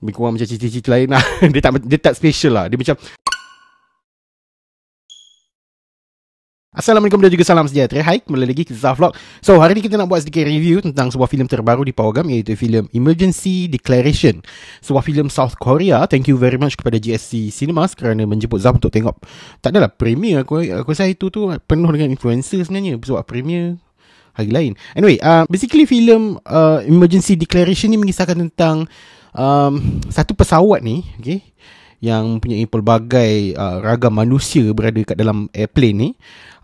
Lebih kurang macam cerita-cerita lain lah Dia tak, dia tak special lah Dia macam Assalamualaikum dan juga salam sejahtera Hai, kembali lagi ke Zah Vlog So, hari ni kita nak buat sedikit review Tentang sebuah filem terbaru di Powergam Iaitu filem Emergency Declaration Sebuah filem South Korea Thank you very much kepada GSC Cinemas Kerana menjemput Zah untuk tengok Tak adalah premier aku, aku rasa itu tu penuh dengan influencer sebenarnya Sebab premier hari lain Anyway, uh, basically filem uh, Emergency Declaration ni Mengisahkan tentang um, satu pesawat ni okay, yang mempunyai pelbagai uh, ragam manusia berada kat dalam airplane ni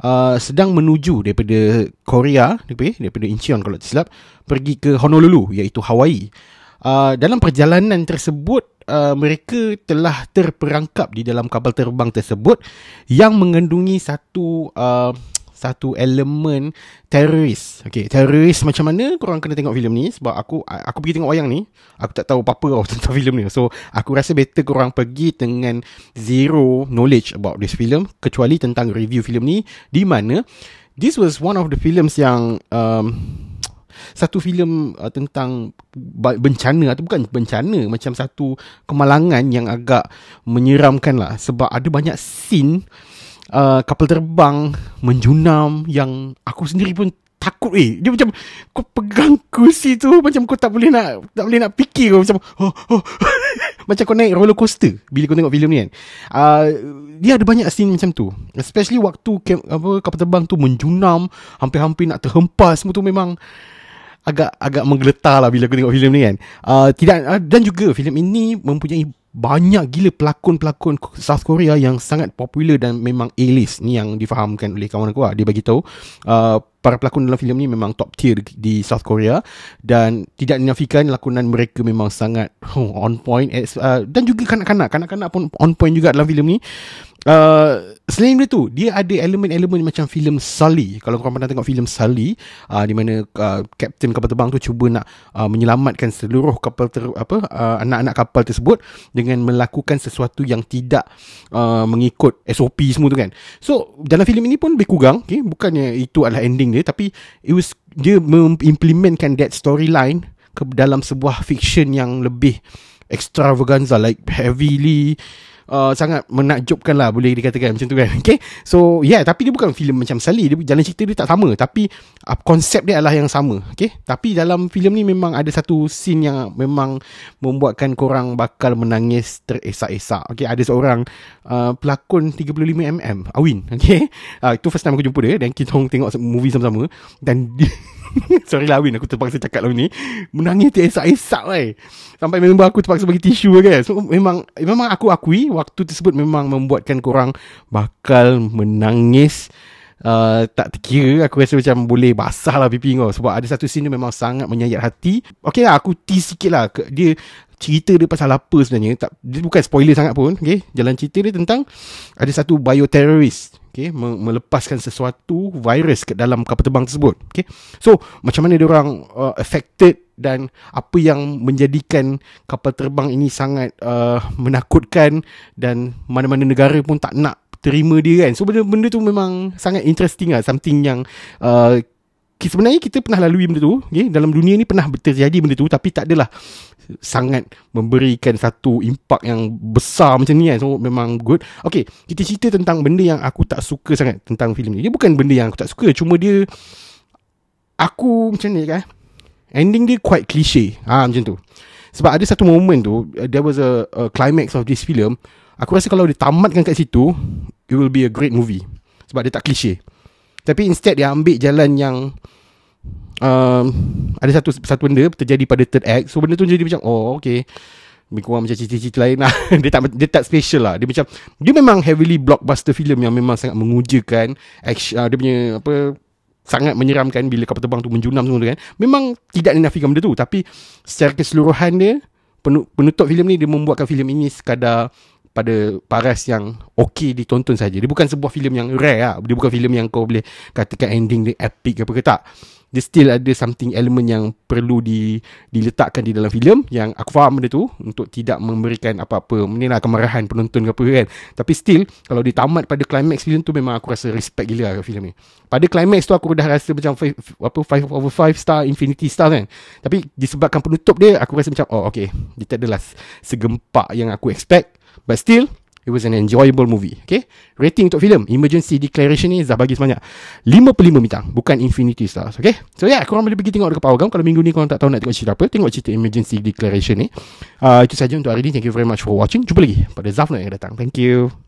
uh, sedang menuju daripada Korea okay, daripada Incheon kalau tak silap pergi ke Honolulu iaitu Hawaii uh, dalam perjalanan tersebut Uh, mereka telah terperangkap di dalam kapal terbang tersebut yang mengandungi satu uh, satu elemen teroris. Okay, teroris macam mana korang kena tengok filem ni sebab aku aku pergi tengok wayang ni, aku tak tahu apa-apa tau tentang filem ni. So, aku rasa better orang pergi dengan zero knowledge about this film kecuali tentang review filem ni di mana this was one of the films yang um, satu filem uh, tentang bencana atau bukan bencana macam satu kemalangan yang agak menyeramkan lah sebab ada banyak scene Uh, kapal terbang menjunam yang aku sendiri pun takut eh dia macam kau pegang kursi tu macam kau tak boleh nak tak boleh nak fikir kau macam oh, oh. macam kau naik roller coaster bila kau tengok filem ni kan uh, dia ada banyak scene macam tu especially waktu kem, apa kapal terbang tu menjunam hampir-hampir nak terhempas semua tu memang agak agak menggeletar lah bila aku tengok filem ni kan uh, tidak uh, dan juga filem ini mempunyai banyak gila pelakon-pelakon South Korea yang sangat popular dan memang A-list ni yang difahamkan oleh kawan aku lah. dia bagi tahu uh, para pelakon dalam filem ni memang top tier di South Korea dan tidak dinafikan lakonan mereka memang sangat huh, on point uh, dan juga kanak-kanak kanak-kanak pun on point juga dalam filem ni Uh, selain tu dia ada elemen-elemen macam filem Sully kalau korang pernah tengok filem Sully uh, di mana uh, kapten kapal terbang tu cuba nak uh, menyelamatkan seluruh kapal ter, apa uh, anak-anak kapal tersebut dengan melakukan sesuatu yang tidak uh, mengikut SOP semua tu kan so dalam filem ini pun lebih okay? bukannya itu adalah ending dia tapi it was dia mengimplementkan that storyline ke dalam sebuah fiction yang lebih extravaganza like heavily Uh, sangat menakjubkan lah boleh dikatakan macam tu kan okay so yeah tapi dia bukan filem macam Sally dia jalan cerita dia tak sama tapi uh, konsep dia adalah yang sama okay tapi dalam filem ni memang ada satu scene yang memang membuatkan korang bakal menangis teresak-esak okay ada seorang uh, pelakon 35mm Awin okay uh, itu first time aku jumpa dia dan kita tengok movie sama-sama dan dia Sorry lah Win Aku terpaksa cakap lah ni Menangis tiap esak-esak wey. Sampai member aku terpaksa bagi tisu kan so, Memang Memang aku akui Waktu tersebut memang membuatkan korang Bakal menangis Uh, tak terkira Aku rasa macam Boleh basah lah pipi kau Sebab ada satu scene tu Memang sangat menyayat hati Okay lah Aku tease sikit lah Dia Cerita dia pasal apa sebenarnya tak, Dia bukan spoiler sangat pun Okay Jalan cerita dia tentang Ada satu bioterrorist okay, me- melepaskan sesuatu virus ke dalam kapal terbang tersebut. Okay. So, macam mana dia orang uh, affected dan apa yang menjadikan kapal terbang ini sangat uh, menakutkan dan mana-mana negara pun tak nak terima dia kan. So, benda, benda tu memang sangat interesting lah. Something yang uh, sebenarnya kita pernah lalui benda tu okay? dalam dunia ni pernah terjadi benda tu tapi tak adalah sangat memberikan satu impak yang besar macam ni kan so memang good Okay, kita cerita tentang benda yang aku tak suka sangat tentang filem ni dia bukan benda yang aku tak suka cuma dia aku macam ni kan ending dia quite cliche ha, macam tu sebab ada satu moment tu there was a, a climax of this film aku rasa kalau dia tamatkan kat situ it will be a great movie sebab dia tak cliche tapi instead dia ambil jalan yang um, Ada satu satu benda Terjadi pada third act So benda tu jadi macam Oh okay Lebih kurang macam cerita-cerita lain lah dia, tak, dia tak special lah Dia macam Dia memang heavily blockbuster film Yang memang sangat mengujakan action, uh, Dia punya apa Sangat menyeramkan Bila kapal terbang tu menjunam semua tu kan Memang tidak dinafikan benda tu Tapi Secara keseluruhan dia Penutup filem ni Dia membuatkan filem ini Sekadar pada paras yang okey ditonton saja. Dia bukan sebuah filem yang rare lah. Dia bukan filem yang kau boleh katakan ending dia epic ke apa ke tak dia still ada something element yang perlu di diletakkan di dalam filem yang aku faham benda tu untuk tidak memberikan apa-apa menilai kemarahan penonton ke apa kan tapi still kalau ditamat pada climax filem tu memang aku rasa respect gila ke lah filem ni pada climax tu aku dah rasa macam five, apa 5 over 5 star infinity star kan tapi disebabkan penutup dia aku rasa macam oh okey dia tak adalah segempak yang aku expect but still It was an enjoyable movie. Okay. Rating untuk filem. Emergency Declaration ni Zah bagi sebanyak. 55 bintang. Bukan Infinity Stars. Okay. So yeah. Korang boleh pergi tengok dekat Powergum. Kalau minggu ni korang tak tahu nak tengok cerita apa. Tengok cerita Emergency Declaration ni. Uh, itu saja untuk hari ni. Thank you very much for watching. Jumpa lagi pada Zafna yang datang. Thank you.